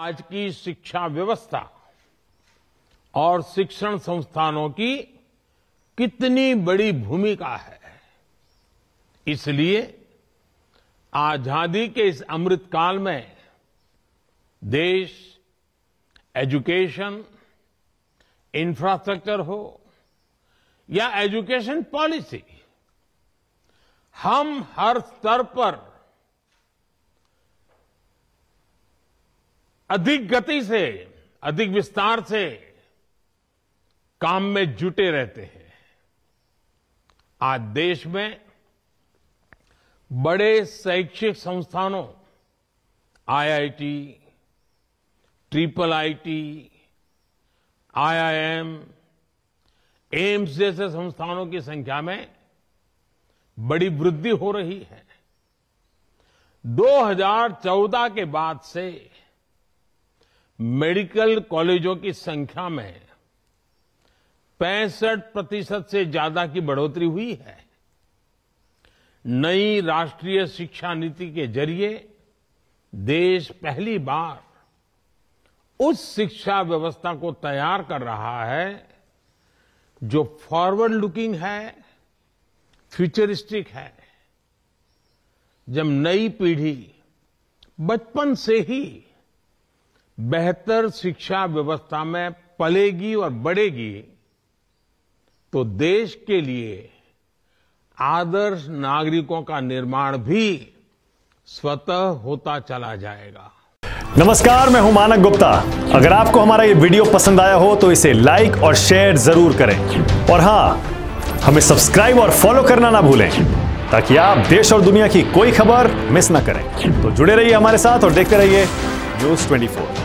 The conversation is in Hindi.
आज की शिक्षा व्यवस्था और शिक्षण संस्थानों की कितनी बड़ी भूमिका है इसलिए आजादी के इस अमृत काल में देश एजुकेशन इंफ्रास्ट्रक्चर हो या एजुकेशन पॉलिसी हम हर स्तर पर अधिक गति से अधिक विस्तार से काम में जुटे रहते हैं आज देश में बड़े शैक्षिक संस्थानों IIT triple IT IIM AIIMS जैसे संस्थानों की संख्या में बड़ी वृद्धि हो रही है 2014 के बाद से मेडिकल कॉलेजों की संख्या में पैंसठ प्रतिशत से ज्यादा की बढ़ोतरी हुई है नई राष्ट्रीय शिक्षा नीति के जरिए देश पहली बार उस शिक्षा व्यवस्था को तैयार कर रहा है जो फॉरवर्ड लुकिंग है फ्यूचरिस्टिक है जब नई पीढ़ी बचपन से ही बेहतर शिक्षा व्यवस्था में पलेगी और बढ़ेगी तो देश के लिए आदर्श नागरिकों का निर्माण भी स्वतः होता चला जाएगा नमस्कार मैं हूं मानक गुप्ता अगर आपको हमारा ये वीडियो पसंद आया हो तो इसे लाइक और शेयर जरूर करें और हां हमें सब्सक्राइब और फॉलो करना ना भूलें ताकि आप देश और दुनिया की कोई खबर मिस ना करें तो जुड़े रहिए हमारे साथ और देखते रहिए न्यूज ट्वेंटी